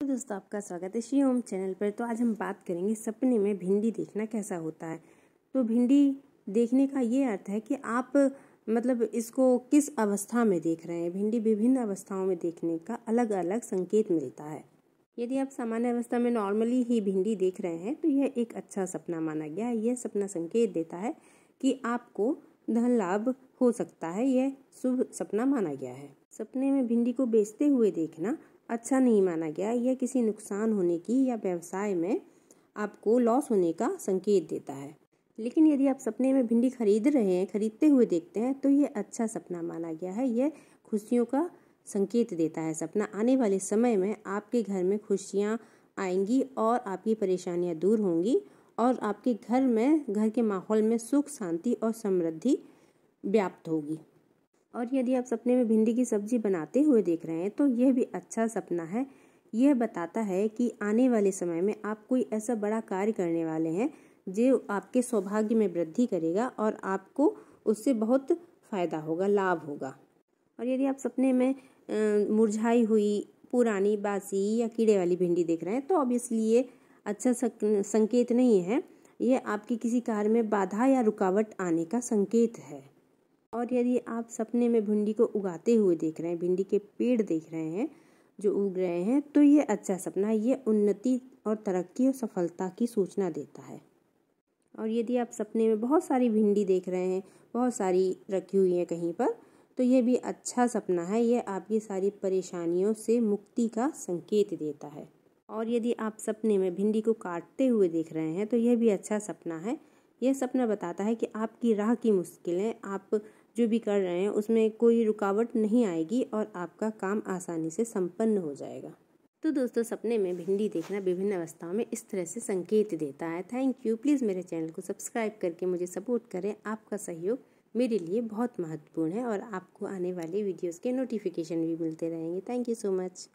तो दोस्तों आपका स्वागत है श्री ओम चैनल पर तो आज हम बात करेंगे सपने में भिंडी देखना कैसा होता है तो भिंडी देखने का ये अर्थ है कि आप मतलब इसको किस अवस्था में देख रहे हैं भिंडी विभिन्न अवस्थाओं में देखने का अलग अलग संकेत मिलता है यदि आप सामान्य अवस्था में नॉर्मली ही भिंडी देख रहे हैं तो यह एक अच्छा सपना माना गया है यह सपना संकेत देता है कि आपको धन लाभ हो सकता है यह शुभ सपना माना गया है सपने में भिंडी को बेचते हुए देखना अच्छा नहीं माना गया यह किसी नुकसान होने की या व्यवसाय में आपको लॉस होने का संकेत देता है लेकिन यदि आप सपने में भिंडी खरीद रहे हैं खरीदते हुए देखते हैं तो ये अच्छा सपना माना गया है यह खुशियों का संकेत देता है सपना आने वाले समय में आपके घर में खुशियाँ आएंगी और आपकी परेशानियाँ दूर होंगी और आपके घर में घर के माहौल में सुख शांति और समृद्धि व्याप्त होगी और यदि आप सपने में भिंडी की सब्जी बनाते हुए देख रहे हैं तो यह भी अच्छा सपना है यह बताता है कि आने वाले समय में आप कोई ऐसा बड़ा कार्य करने वाले हैं जो आपके सौभाग्य में वृद्धि करेगा और आपको उससे बहुत फ़ायदा होगा लाभ होगा और यदि आप सपने में मुरझाई हुई पुरानी बासी या कीड़े वाली भिंडी देख रहे हैं तो ऑब्वियसली ये अच्छा संकेत नहीं है यह आपके किसी कार्य में बाधा या रुकावट आने का संकेत है और यदि आप सपने में भिंडी को उगाते हुए देख रहे हैं भिंडी के पेड़ देख रहे हैं जो उग रहे हैं तो ये अच्छा सपना है ये उन्नति और तरक्की और सफलता की सूचना देता है और यदि आप सपने में बहुत सारी भिंडी देख रहे हैं बहुत सारी रखी हुई है कहीं पर तो यह भी अच्छा सपना है यह आपकी सारी परेशानियों से मुक्ति का संकेत देता है और यदि आप सपने में भिंडी को काटते हुए देख रहे हैं तो यह भी अच्छा सपना है यह सपना बताता है कि आपकी राह की मुश्किलें आप जो भी कर रहे हैं उसमें कोई रुकावट नहीं आएगी और आपका काम आसानी से संपन्न हो जाएगा तो दोस्तों सपने में भिंडी देखना विभिन्न अवस्थाओं में इस तरह से संकेत देता है थैंक यू प्लीज़ मेरे चैनल को सब्सक्राइब करके मुझे सपोर्ट करें आपका सहयोग मेरे लिए बहुत महत्वपूर्ण है और आपको आने वाले वीडियोस के नोटिफिकेशन भी मिलते रहेंगे थैंक यू सो मच